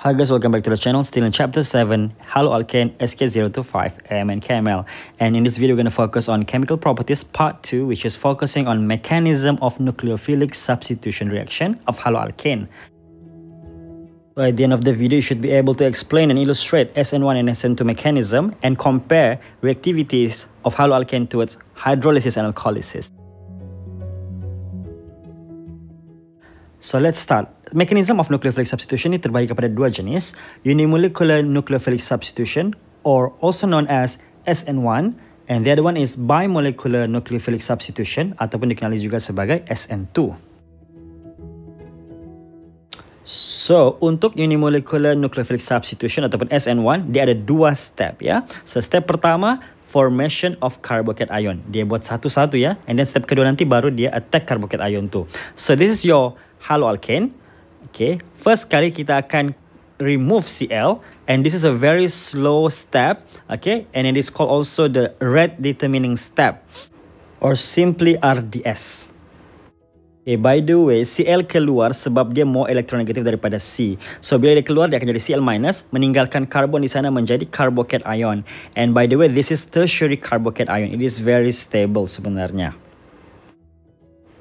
Hi guys, welcome back to the channel. Still in chapter 7, haloalkane SK025M and KML. And in this video, we're going to focus on chemical properties part 2, which is focusing on mechanism of nucleophilic substitution reaction of haloalkane. So at the end of the video, you should be able to explain and illustrate SN1 and SN2 mechanism and compare reactivities of haloalkane towards hydrolysis and alcoholysis. So let's start. Mechanism of nucleophilic substitution ini terbagi kepada dua jenis, unimolecular nucleophilic substitution or also known as SN1 and the other one is bimolecular nucleophilic substitution ataupun dikenali juga sebagai SN2. So, untuk unimolecular nucleophilic substitution ataupun SN1, dia ada dua step ya. So, step pertama, formation of carbocation Dia buat satu-satu ya. And then step kedua nanti baru dia attack carbocation ion tu. So, this is your halo wal Okay, first kali kita akan remove CL and this is a very slow step. Okay, and it is called also the red determining step or simply RDS. Okay, by the way, Cl keluar sebab dia more elektronegatif daripada C. So, bila dia keluar, dia akan jadi Cl minus, meninggalkan karbon di sana menjadi carbocation ion. And by the way, this is tertiary carbocation ion. It is very stable sebenarnya.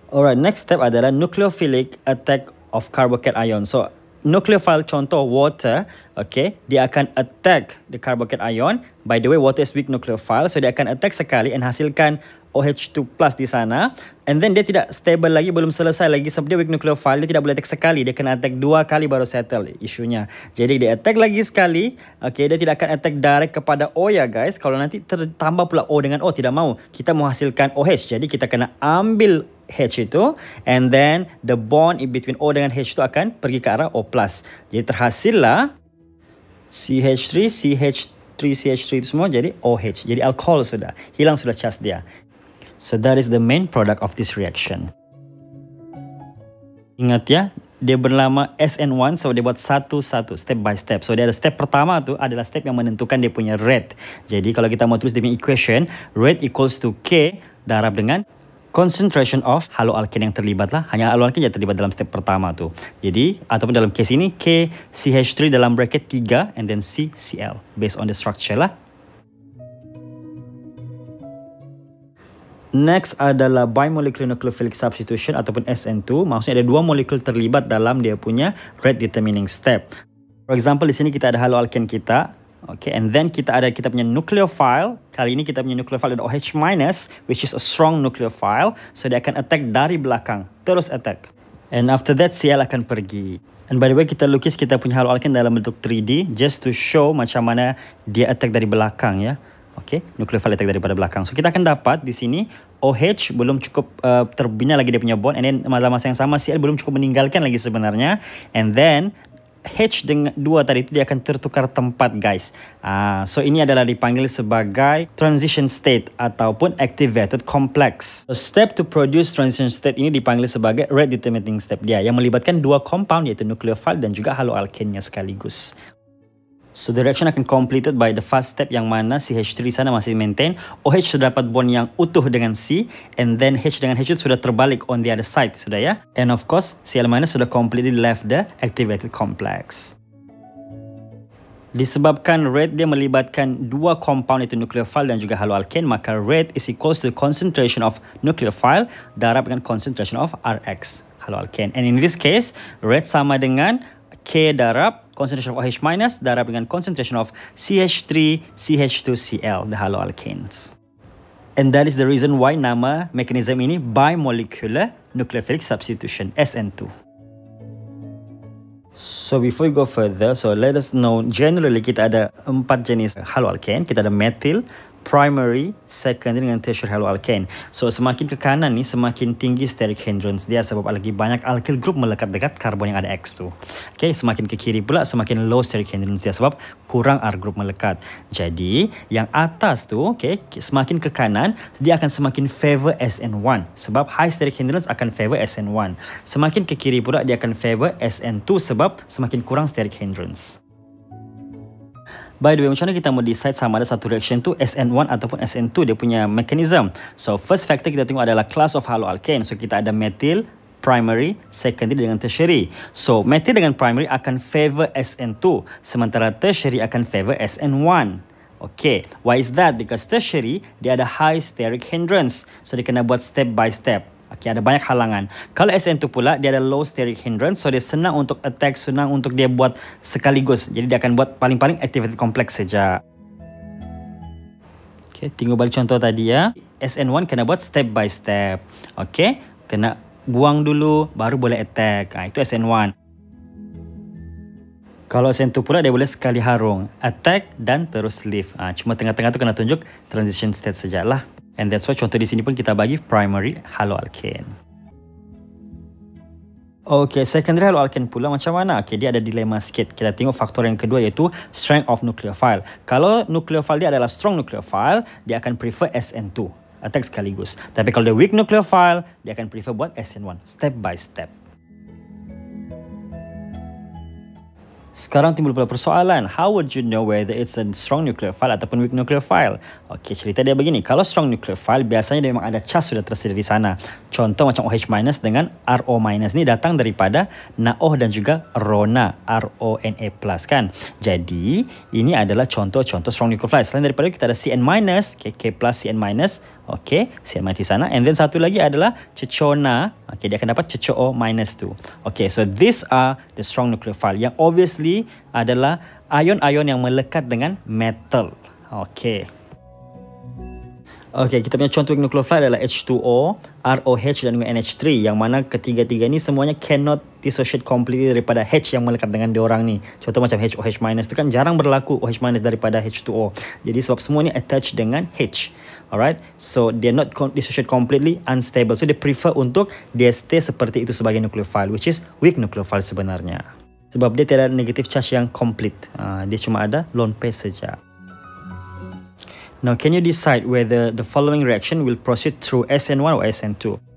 Alright, next step adalah nucleophilic attack of carbocation ion. So, nucleophile contoh water, okay, dia akan attack the carbocation ion. By the way, water is weak nucleophile, so dia akan attack sekali and hasilkan OH2 plus di sana and then dia tidak stable lagi belum selesai lagi sebab dia weak nuclear file dia tidak boleh attack sekali dia kena attack dua kali baru settle isunya jadi dia attack lagi sekali okay, dia tidak akan attack direct kepada O ya guys kalau nanti tertambah pula O dengan O tidak mau kita menghasilkan OH jadi kita kena ambil H itu and then the bond in between O dengan H itu akan pergi ke arah O plus jadi terhasil lah CH3 CH3 3CH3 itu semua jadi OH. Jadi alkohol sudah. Hilang sudah cas dia. So that is the main product of this reaction. Ingat ya, dia bernama SN1, so dia buat satu-satu, step by step. So dia ada step pertama tu adalah step yang menentukan dia punya rate. Jadi kalau kita mau tulis dengan equation, rate equals to K darab dengan concentration of haloalkin yang terlibat lah. Hanya haloalkin yang terlibat dalam step pertama tu. Jadi, ataupun dalam case ini, K CH3 dalam bracket 3 and then CCl Based on the structure lah. Next adalah bimolecular nucleophilic substitution ataupun SN2. Maksudnya ada dua molekul terlibat dalam dia punya rate determining step. For example, di sini kita ada haloalkan kita. Okay, and then kita ada kita punya nucleophile. Kali ini kita punya nucleophile ada OH minus, which is a strong nucleophile. So, dia akan attack dari belakang. Terus attack. And after that, CL akan pergi. And by the way, kita lukis kita punya haloalkan dalam bentuk 3D. Just to show macam mana dia attack dari belakang ya. Yeah okey nukleofilik daripada belakang so kita akan dapat di sini OH belum cukup uh, terbina lagi dia punya bond and then dalam masa yang sama Cl belum cukup meninggalkan lagi sebenarnya and then H dengan dua tadi itu dia akan tertukar tempat guys. Ah, so ini adalah dipanggil sebagai transition state ataupun activated complex. A step to produce transition state ini dipanggil sebagai rate determining step dia yang melibatkan dua compound iaitu nucleophile dan juga haloalkennya sekaligus. So direction akan completed by the first step yang mana si h 3 sana masih maintain. OH sudah dapat bond yang utuh dengan C. And then H dengan H sudah terbalik on the other side. Sudah ya. And of course Cl- sudah completely left the activated complex. Disebabkan red dia melibatkan dua compound itu nukleofil dan juga haloalken, maka red is equal to the concentration of nukleofil darab dengan concentration of Rx haloalken. And in this case, red sama dengan K darab concentration of OH minus darab dengan concentration of CH3, CH2Cl, the haloalkanes. And that is the reason why nama mekanism ini bimolecular nucleophilic substitution, SN2. So before we go further, so let us know generally kita ada empat jenis haloalkane. Kita ada methyl, primary, secondary dengan tertiary haloalkane. So semakin ke kanan ni semakin tinggi steric hindrance dia sebab lagi banyak alkyl group melekat dekat karbon yang ada X tu. Okay, semakin ke kiri pula semakin low steric hindrance dia sebab kurang R group melekat. Jadi yang atas tu, okay, semakin ke kanan dia akan semakin favor SN1 sebab high steric hindrance akan favor SN1. Semakin ke kiri pula dia akan favor SN2 sebab semakin kurang steric hindrance. By the way, macam mana kita mau decide sama ada satu reaction tu SN1 ataupun SN2 dia punya mechanism. So, first factor kita tengok adalah class of haloalkane. So, kita ada methyl, primary, secondary dengan tertiary. So, methyl dengan primary akan favor SN2 sementara tertiary akan favor SN1. Okay, why is that? Because tertiary, dia ada high steric hindrance. So, dia kena buat step by step. Okay, ada banyak halangan. Kalau SN2 pula, dia ada low steric hindrance. So, dia senang untuk attack, senang untuk dia buat sekaligus. Jadi, dia akan buat paling-paling activated complex saja. Okay, tengok balik contoh tadi ya. SN1 kena buat step by step. Okay, kena buang dulu, baru boleh attack. Ha, itu SN1. Kalau SN2 pula, dia boleh sekali harung. Attack dan terus leave. Ha, cuma tengah-tengah tu kena tunjuk transition state sejak lah. And that's why contoh di sini pun kita bagi primary haloalkane. Okay, secondary haloalkane pula macam mana? Okay, dia ada dilema sikit. Kita tengok faktor yang kedua iaitu strength of nucleophile. Kalau nucleophile dia adalah strong nucleophile, dia akan prefer SN2 attack sekaligus. Tapi kalau dia weak nucleophile, dia akan prefer buat SN1 step by step. Sekarang timbul pula persoalan, how would you know whether it's a strong nuclear file ataupun weak nuclear file? Okey, cerita dia begini. Kalau strong nuclear file, biasanya dia memang ada cas sudah tersedia di sana. Contoh macam OH- dengan RO- ni datang daripada NaO dan juga RONA, RONA+ kan. Jadi, ini adalah contoh-contoh strong nuclear file. Selain daripada kita ada CN-, KK+, CN-, Okay, Sian mati sana. And then satu lagi adalah cecona. Okay, dia akan dapat ceco minus tu. Okay, so these are the strong nucleophile yang obviously adalah ion-ion yang melekat dengan metal. Okay. Okay, kita punya contoh nucleophile adalah H2O, ROH dan juga NH3 yang mana ketiga-tiga ni semuanya cannot dissociate completely daripada H yang melekat dengan dia orang ni. Contoh macam HOH- tu kan jarang berlaku OH- daripada H2O. Jadi sebab semua ni attached dengan H. Alright, so they're not dissociated completely unstable. So they prefer untuk dia stay seperti itu sebagai nucleophile, which is weak nucleophile sebenarnya. Sebab dia tidak ada negative charge yang complete. Uh, dia cuma ada lone pair saja. Now, can you decide whether the following reaction will proceed through SN1 or SN2?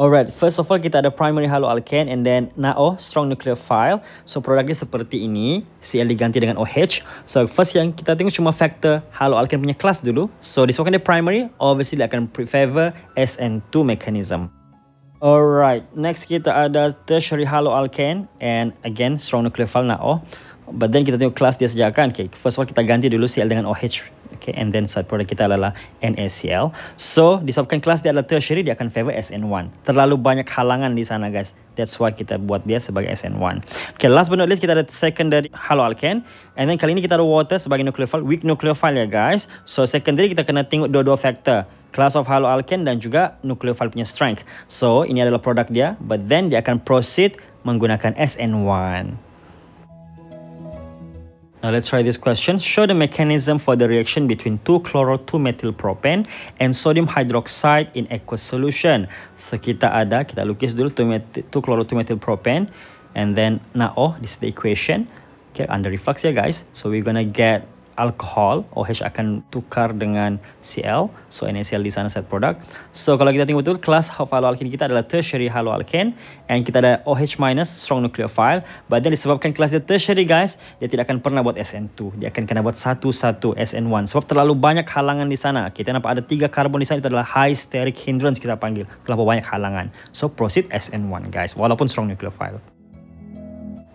Alright, first of all kita ada primary haloalkane and then NaO strong nucleophile, file. So produknya seperti ini, Cl diganti dengan OH. So first yang kita tengok cuma factor haloalkane punya kelas dulu. So disebabkan dia primary, obviously dia akan prefer SN2 mechanism. Alright, next kita ada tertiary haloalkane and again strong nucleophile NaO. But then kita tengok kelas dia sejak kan. Okay, first of all kita ganti dulu Cl dengan OH okay and then side product kita adalah NACL so disebabkan kelas dia adalah tertiary dia akan favor SN1 terlalu banyak halangan di sana guys That's why kita buat dia sebagai SN1. Okay, last but not least, kita ada secondary haloalkan. And then kali ini kita ada water sebagai nucleophile. Weak nucleophile ya guys. So secondary kita kena tengok dua-dua factor. Class of haloalkan dan juga nucleophile punya strength. So ini adalah produk dia. But then dia akan proceed menggunakan SN1. Now let's try this question. Show the mechanism for the reaction between 2-chloro-2-methylpropane and sodium hydroxide in aqueous solution. So kita ada, kita lukis dulu 2-chloro-2-methylpropane and then NaO, this is the equation. Okay, under reflux here guys. So we're gonna get Alkohol OH akan tukar dengan CL so NaCl di sana set product so kalau kita tengok betul kelas of haloalkene kita adalah tertiary haloalkene and kita ada OH minus strong nucleophile but then disebabkan kelas dia tertiary guys dia tidak akan pernah buat SN2 dia akan kena buat satu-satu SN1 sebab terlalu banyak halangan di sana kita nampak ada tiga karbon di sana itu adalah high steric hindrance kita panggil terlalu banyak halangan so proceed SN1 guys walaupun strong nucleophile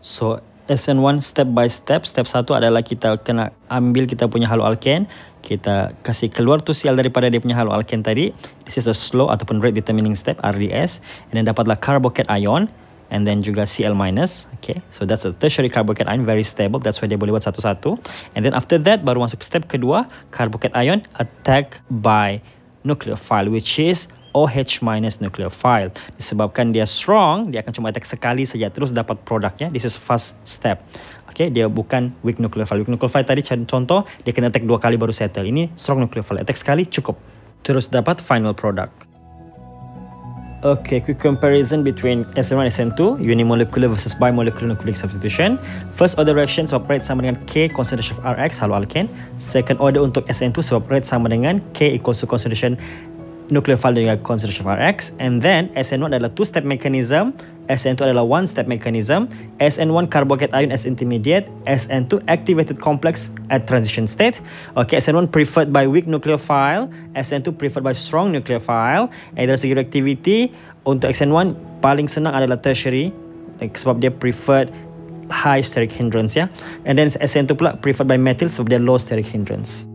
so SN one step by step. Step satu adalah kita kena ambil kita punya halo alkan. Kita kasih keluar tu sial daripada dia punya halo alkan tadi. This is the slow ataupun rate determining step, RDS. And then dapatlah carbocate ion. And then juga Cl minus. Okay. So that's a tertiary carbocate ion. Very stable. That's why dia boleh buat satu-satu. And then after that, baru masuk step kedua. Carbocate ion attack by nucleophile, which is OH- nucleophile. Disebabkan dia strong, dia akan cuma attack sekali saja terus dapat produknya. This is first step. Okay, dia bukan weak nucleophile. Weak nucleophile tadi contoh, dia kena attack dua kali baru settle. Ini strong nucleophile. Attack sekali, cukup. Terus dapat final product. Okay, quick comparison between SN1 and SN2, unimolecular versus bimolecular nucleic substitution. First order reaction sebab rate sama dengan K concentration of Rx, halo alkane. Second order untuk SN2 sebab rate sama dengan K equals to concentration nuclear file dengan consideration of Rx and then SN1 adalah two step mechanism SN2 adalah one step mechanism SN1 carbocation ion as intermediate SN2 activated complex at transition state okay SN1 preferred by weak nucleophile SN2 preferred by strong nucleophile and dari segi reactivity untuk SN1 paling senang adalah tertiary like, eh, sebab dia preferred high steric hindrance ya yeah? and then SN2 pula preferred by methyl sebab dia low steric hindrance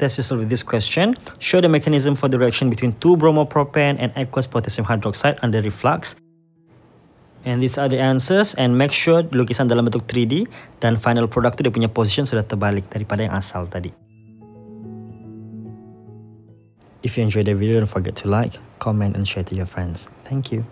Test yourself with this question. Show the mechanism for the reaction between 2-bromopropane and aqueous potassium hydroxide under reflux. And these are the answers and make sure lukisan dalam bentuk 3D dan final product tu dia punya position sudah terbalik daripada yang asal tadi. If you enjoyed the video, don't forget to like, comment and share to your friends. Thank you.